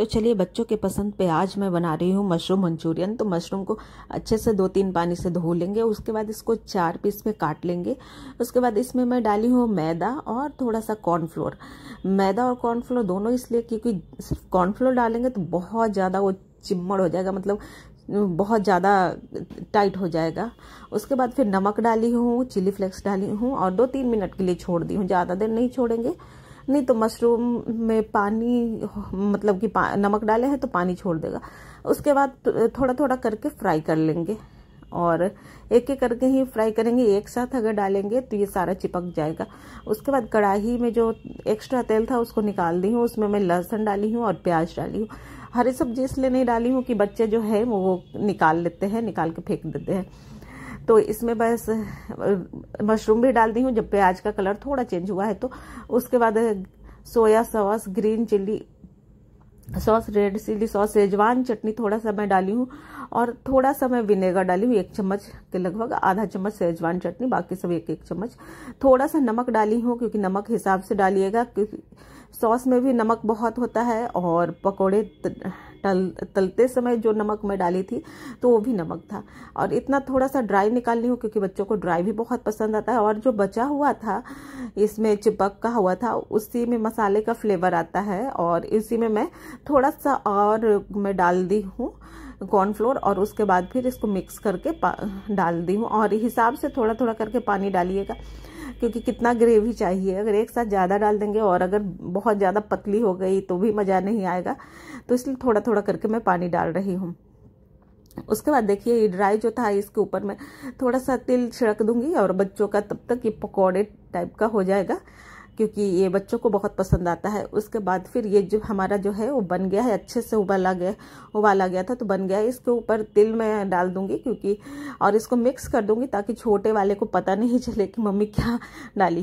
तो चलिए बच्चों के पसंद पे आज मैं बना रही हूँ मशरूम मंचूरियन तो मशरूम को अच्छे से दो तीन पानी से धो लेंगे उसके बाद इसको चार पीस में काट लेंगे उसके बाद इसमें मैं डाली हूँ मैदा और थोड़ा सा कॉर्नफ्लोर मैदा और कॉर्नफ्लोर दोनों इसलिए क्योंकि सिर्फ कॉर्नफ्लोर डालेंगे तो बहुत ज़्यादा वो चिम्मड़ हो जाएगा मतलब बहुत ज़्यादा टाइट हो जाएगा उसके बाद फिर नमक डाली हूँ चिली फ्लेक्स डाली हूँ और दो तीन मिनट के लिए छोड़ दी हूँ ज़्यादा देर नहीं छोड़ेंगे नहीं तो मशरूम में पानी मतलब कि नमक डाले हैं तो पानी छोड़ देगा उसके बाद थोड़ा थोड़ा करके फ्राई कर लेंगे और एक एक करके ही फ्राई करेंगे एक साथ अगर डालेंगे तो ये सारा चिपक जाएगा उसके बाद कढ़ाई में जो एक्स्ट्रा तेल था उसको निकाल दी हूँ उसमें मैं लहसुन डाली हूँ और प्याज डाली हूँ हरी सब्जी इसलिए नहीं डाली हूँ कि बच्चे जो है वो निकाल लेते हैं निकाल के फेंक देते हैं तो इसमें बस मशरूम भी डाल दी हूँ जब प्याज का कलर थोड़ा चेंज हुआ है तो उसके बाद soya sauce green chilli sauce red chilli sauce schezwan चटनी थोड़ा सा मैं डाली हूँ और थोड़ा सा मैं विनेगर डाली हूँ एक चम्मच के लगभग आधा चम्मच सेजवान चटनी बाकी सब एक एक चम्मच थोड़ा सा नमक डाली हूँ क्योंकि नमक हिसाब से डालिएगा क्योंकि सॉस में भी नमक बहुत होता है और पकोड़े टल तलते समय जो नमक मैं डाली थी तो वो भी नमक था और इतना थोड़ा सा ड्राई निकाल ली हूँ क्योंकि बच्चों को ड्राई भी बहुत पसंद आता है और जो बचा हुआ था इसमें चिपक का हुआ था उसी में मसाले का फ्लेवर आता है और इसी में मैं थोड़ा सा और मैं डाल दी हूँ कॉर्नफ्लोर और उसके बाद फिर इसको मिक्स करके डाल दी हूँ और हिसाब से थोड़ा थोड़ा करके पानी डालिएगा क्योंकि कितना ग्रेवी चाहिए अगर एक साथ ज़्यादा डाल देंगे और अगर बहुत ज़्यादा पतली हो गई तो भी मज़ा नहीं आएगा तो इसलिए थोड़ा थोड़ा करके मैं पानी डाल रही हूँ उसके बाद देखिए ये ड्राई जो था इसके ऊपर मैं थोड़ा सा तिल छिड़क दूंगी और बच्चों का तब तक ये पकौड़े टाइप का हो जाएगा क्योंकि ये बच्चों को बहुत पसंद आता है उसके बाद फिर ये जो हमारा जो है वो बन गया है अच्छे से उबाला गया उबाला गया था तो बन गया है इसके ऊपर तिल मैं डाल दूँगी क्योंकि और इसको मिक्स कर दूंगी ताकि छोटे वाले को पता नहीं चले कि मम्मी क्या डाली